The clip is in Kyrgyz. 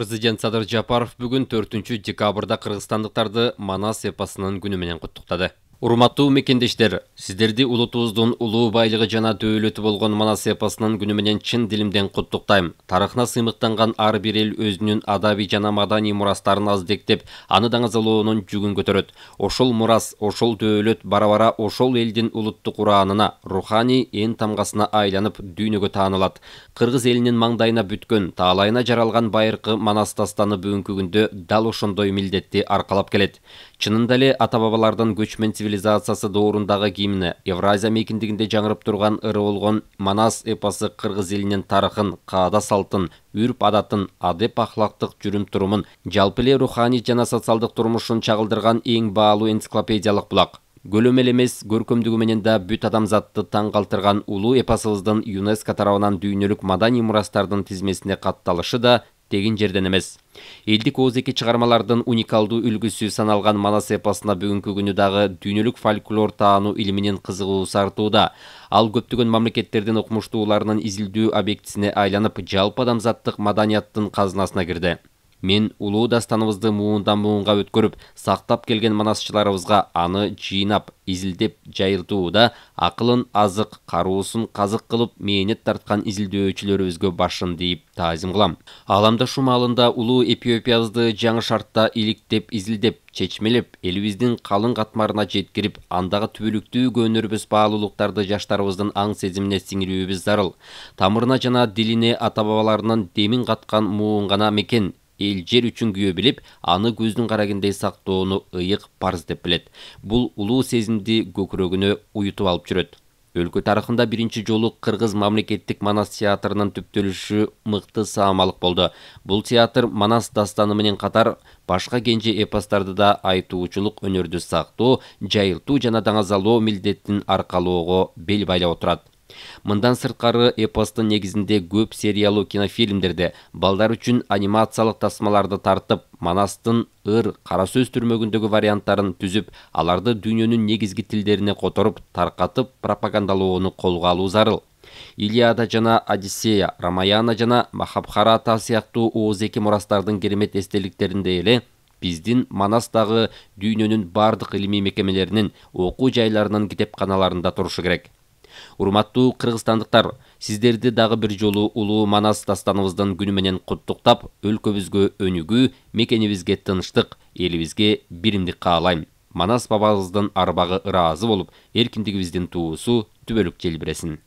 президент садыр жапаров бүгін 4 декабрда қырғызстандықтарды манас эпосунун күнімен құттықтады. урматтуу мекендештер сиздерди улутубуздун улуу байлыгы жана дөөлөтү болгон манас эпосунун күнү менен чын дилимден куттуктайм тарыхына сыймыктанган ар бир эл өзүнүн адабий жана маданий мурастарын аздектеп аны даңазалоонун жүгүн көтөрөт ошол мурас ошол дөөлөт бара бара ошол элдин улуттук ураанына руханий эн тамгасына айланып дүйнөгө таанылат кыргыз элинин маңдайына бүткөн таалайына жаралган байыркы манас дастаны бүгүнкү күндө дал ошондой милдетти аркалап келет чынында эле ата бабалардын көчмөн цивилизациясы доорундағы гимни евразия мекендигинде жаңырып турган ыры болгон манас эпосу кыргыз элинин тарыхын каада салтын үрп адатын адеп ахлактык жүрүм турумун жалпы эле руханий жана социалдык турмушун чагылдырган эң баалуу энциклопедиялык булак эле эмес көркөмдүгү менен да бүт адамзатты таң калтырган улуу эпосубуздун юнеско тарабынан дүйнөлүк маданий мурастардын тизмесине катталышы да деген жерден емес елдік ооз екі чыгармалардын уникалдуу үлгүсү саналган манас эпосуна бүгүнкү күнү дағы дүйнөлүк фольклор таануу илиминин кызыгуусу артууда ал көптөгөн мамлекеттердин окумуштууларынын изилдөө объектисине айланып жалпы адамзаттык маданияттын казынасына кирди мен улуу дастаныбызды муундан муунга өткөрүп сактап келген манасчыларыбызга аны жыйнап изилдеп жайылтууда акылын азык каруусун казык кылып мээнет тарткан изилдөөчүлөрүбүзгө башын ийип таазим кылам ааламдашуу маалында улуу эпиопиябызды жаңы шартта иликтеп изилдеп чечмелеп элибиздин калың катмарына жеткирип андагы түбөлүктүү көөнөрбөс баалуулуктарды жаштарыбыздын аң сезимине сиңирүүбүз зарыл тамырына жана дилине ата бабаларынын демин каткан муун гана мекен ел жер үчүн күйө билип аны көздүн карагындай сактоону ыйык парз деп билет бул улуу сезимди көкүрөгүнө уютуп алып жүрөт өлкө тарыхында биринчи жолу кыргыз мамлекеттик манас театрынын түптөлүшү мыкты саамалык болду бул театр манас дастаны менен катар башка кенже эпостарды да айтуучулук өнөрдү сактоо жайылтуу жана даңазалоо милдетин аркалоого бел байлап отурат мындан сырткары эпостун негизинде көп сериялуу кинофильмдерде балдар үчүн анимациялык тасмаларды тартып манастын ыр кара сөз түрмөгүндөгү варианттарын түзүп аларды дүйнөнүн негизги тилдерине которуп таркатып пропагандалоону колго алуу зарыл илиада жана одиссея рамаяна жана махабхарата сыяктуу ооз эки мурастардын керемет эстеликтеринде эле биздин манас дагы дүйнөнүн бардык илимий мекемелеринин окуу жайларынын китепканаларында турушу керек урматтуу кыргызстандыктар сиздерди дагы бир жолу улуу манас дастаныбыздын күнү менен куттуктап өлкөбүзгө өнүгүү мекенибизге тынчтык элибизге биримдик каалайм манас бабабыздын арбагы ыраазы болуп эркиндигибиздин туусу түбөлүк желбиресин